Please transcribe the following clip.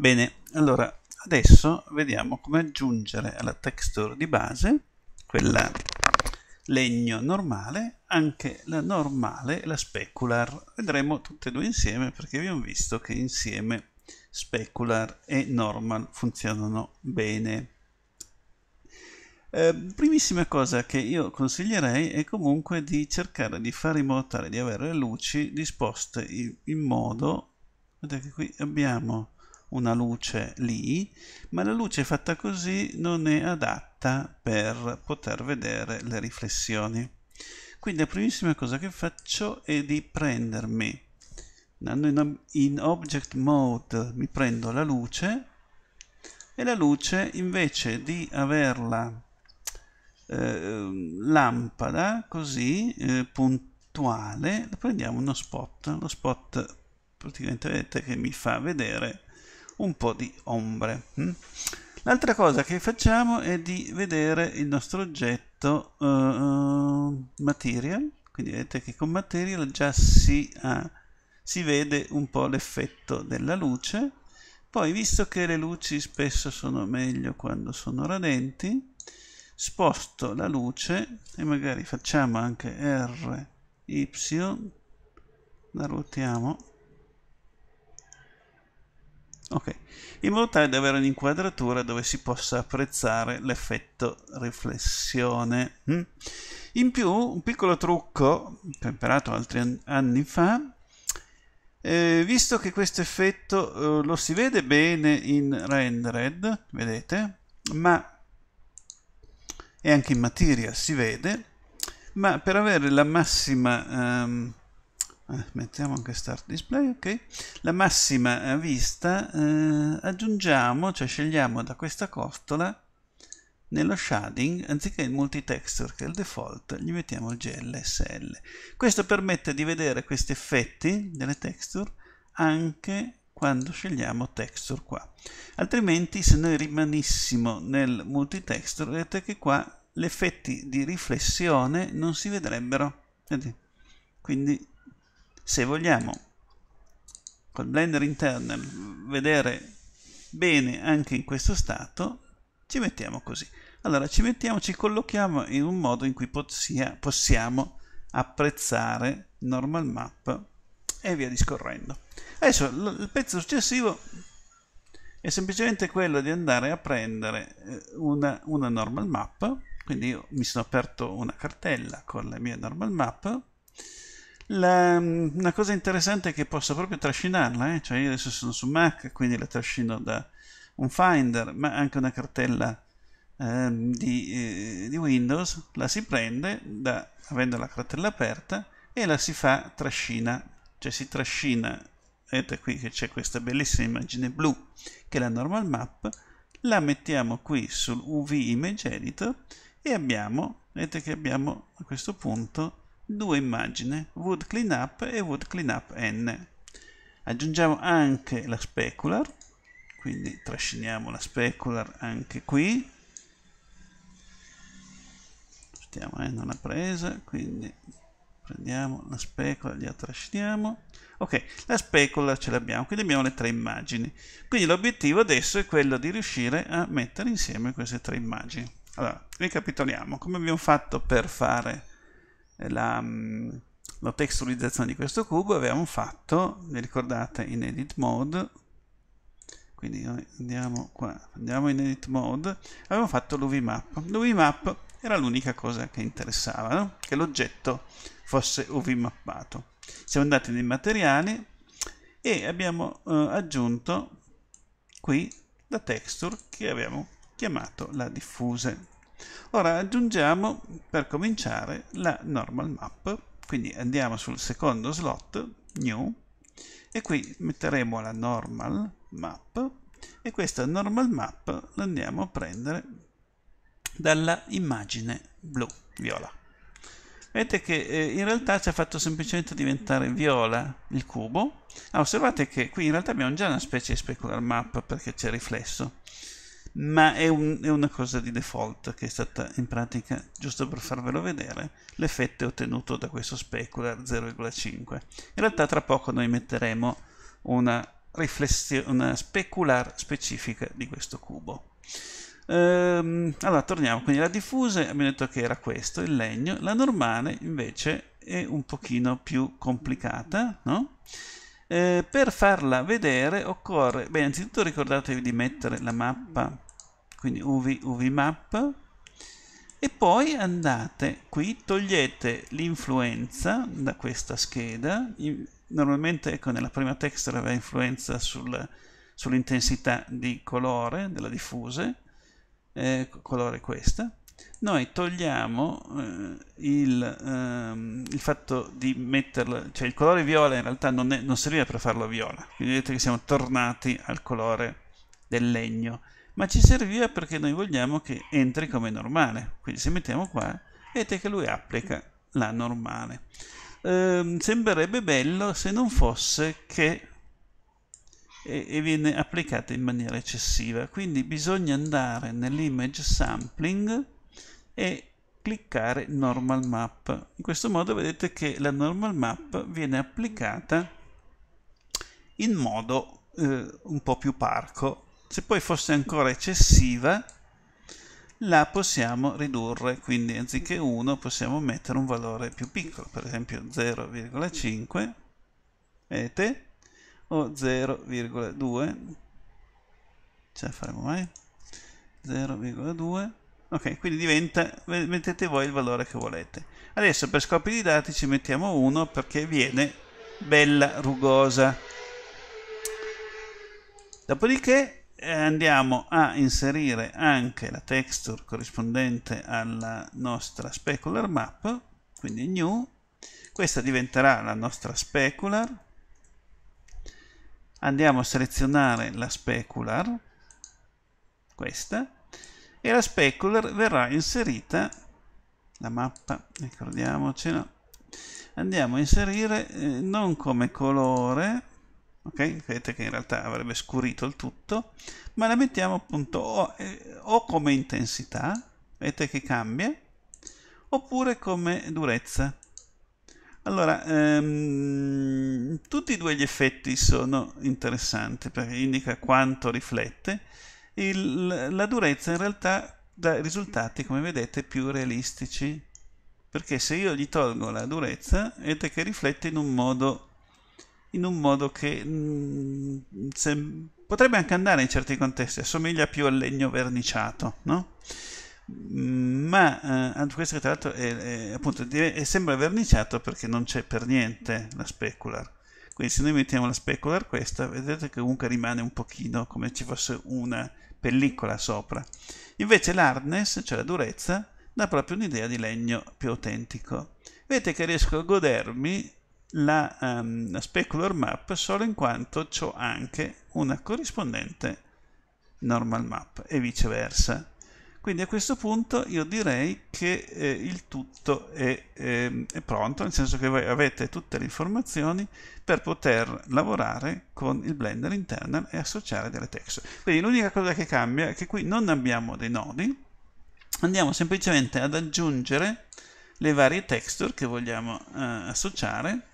Bene, allora adesso vediamo come aggiungere alla texture di base, quella legno normale, anche la normale e la specular. Vedremo tutte e due insieme perché abbiamo visto che insieme specular e normal funzionano bene. Eh, primissima cosa che io consiglierei è comunque di cercare di fare in modo tale di avere le luci disposte in, in modo vedete che qui abbiamo una luce lì, ma la luce fatta così non è adatta per poter vedere le riflessioni. Quindi la primissima cosa che faccio è di prendermi andando in object mode mi prendo la luce e la luce invece di averla eh, lampada così eh, puntuale prendiamo uno spot lo spot praticamente vedete che mi fa vedere un po' di ombre. Mm? L'altra cosa che facciamo è di vedere il nostro oggetto uh, material, quindi vedete che con material già si, ha, si vede un po' l'effetto della luce, poi visto che le luci spesso sono meglio quando sono radenti, sposto la luce e magari facciamo anche R, Y, la ruotiamo Ok, in modo tale da avere un'inquadratura dove si possa apprezzare l'effetto riflessione. Mm? In più, un piccolo trucco che ho imparato altri anni fa, eh, visto che questo effetto eh, lo si vede bene in rendered, vedete, ma e anche in materia si vede, ma per avere la massima ehm, eh, mettiamo anche start display ok la massima eh, vista eh, aggiungiamo cioè scegliamo da questa costola nello shading anziché il multitexture che è il default gli mettiamo il GLSL questo permette di vedere questi effetti delle texture anche quando scegliamo texture qua altrimenti se noi rimanissimo nel multitexture vedete che qua gli effetti di riflessione non si vedrebbero quindi se vogliamo col Blender Internal vedere bene anche in questo stato, ci mettiamo così. Allora ci mettiamo, ci collochiamo in un modo in cui possia, possiamo apprezzare normal map e via discorrendo. Adesso il pezzo successivo è semplicemente quello di andare a prendere eh, una, una normal map, quindi io mi sono aperto una cartella con la mia normal map, la, mm, una cosa interessante è che posso proprio trascinarla, eh? cioè io adesso sono su Mac, quindi la trascino da un Finder, ma anche una cartella eh, di, eh, di, Windows, la si prende da, avendo la cartella aperta e la si fa trascina, cioè si trascina, vedete qui che c'è questa bellissima immagine blu che è la normal map, la mettiamo qui sul UV Image Editor e abbiamo, vedete che abbiamo a questo punto due immagini wood cleanup e wood cleanup n aggiungiamo anche la specular quindi trasciniamo la specular anche qui stiamo eh, non ha presa quindi prendiamo la specola la trasciniamo ok la specola ce l'abbiamo quindi abbiamo le tre immagini quindi l'obiettivo adesso è quello di riuscire a mettere insieme queste tre immagini allora ricapitoliamo come abbiamo fatto per fare eh, la, mm, la texturizzazione di questo cubo avevamo fatto, vi ricordate, in edit mode, quindi eh, andiamo qua, andiamo in edit mode, avevamo fatto l'UVMAP. L'UVMAP era l'unica cosa che interessava, no? che l'oggetto fosse UVMappato. Siamo andati nei materiali e abbiamo eh, aggiunto qui la texture che abbiamo chiamato la diffuse. Ora aggiungiamo per cominciare la normal map, quindi andiamo sul secondo slot, new, e qui metteremo la normal map e questa normal map la andiamo a prendere dalla immagine blu, viola. Vedete che eh, in realtà ci ha fatto semplicemente diventare viola il cubo. Ah, osservate che qui in realtà abbiamo già una specie di specular map perché c'è riflesso ma è, un, è, una cosa di default che è stata in pratica, giusto per farvelo vedere, l'effetto ottenuto da questo specular 0,5. In realtà tra poco noi metteremo una, una specular specifica di questo cubo. Ehm, allora torniamo, quindi la diffuse abbiamo detto che era questo, il legno, la normale invece è un pochino più complicata, no? Eh, per farla vedere occorre, beh, innanzitutto ricordatevi di mettere la mappa, quindi UV, UV map, e poi andate qui, togliete l'influenza da questa scheda, normalmente ecco nella prima texture aveva influenza sul, sull'intensità di colore della diffuse, eh, colore questa, noi togliamo eh, il, ehm, il, fatto di metterlo, cioè il colore viola in realtà non, è, non serviva per farlo viola, quindi vedete che siamo tornati al colore del legno, ma ci serviva perché noi vogliamo che entri come normale, quindi se mettiamo qua vedete che lui applica la normale. Ehm, sembrerebbe bello se non fosse che e, e viene applicata in maniera eccessiva, quindi bisogna andare nell'image sampling e cliccare normal map in questo modo vedete che la normal map viene applicata in modo eh, un po' più parco se poi fosse ancora eccessiva la possiamo ridurre, quindi anziché 1 possiamo mettere un valore più piccolo, per esempio 0,5, vedete, o 0,2, ce la faremo mai, eh? 0,2, ok quindi diventa mettete voi il valore che volete adesso per scopi di dati ci mettiamo 1 perché viene bella rugosa dopodiché eh, andiamo a inserire anche la texture corrispondente alla nostra specular map quindi new questa diventerà la nostra specular andiamo a selezionare la specular questa e la specular verrà inserita la mappa, ricordiamocelo andiamo a inserire eh, non come colore ok? Vedete che in realtà avrebbe scurito il tutto, ma la mettiamo appunto o, eh, o, come intensità, vedete che cambia, oppure come durezza. Allora, ehm, tutti e due gli effetti sono interessanti perché indica quanto riflette, il, la durezza in realtà dà risultati, come vedete, più realistici. Perché se io gli tolgo la durezza, vedete che riflette in un modo, in un modo che mh, mm, se, potrebbe anche andare in certi contesti, assomiglia più al legno verniciato, no? Mm, ma eh, questo tra l'altro è, è, appunto, è, sembra verniciato perché non c'è per niente la specular quindi se noi mettiamo la specular questa vedete che comunque rimane un pochino come ci fosse una pellicola sopra. Invece l'hardness, cioè la durezza, dà proprio un'idea di legno più autentico. Vedete che riesco a godermi la, um, la specular map solo in quanto ho anche una corrispondente normal map e viceversa. Quindi a questo punto io direi che eh, il tutto è, eh, è, pronto, nel senso che voi avete tutte le informazioni per poter lavorare con il Blender internal e associare delle texture. Quindi l'unica cosa che cambia è che qui non abbiamo dei nodi, andiamo semplicemente ad aggiungere le varie texture che vogliamo eh, associare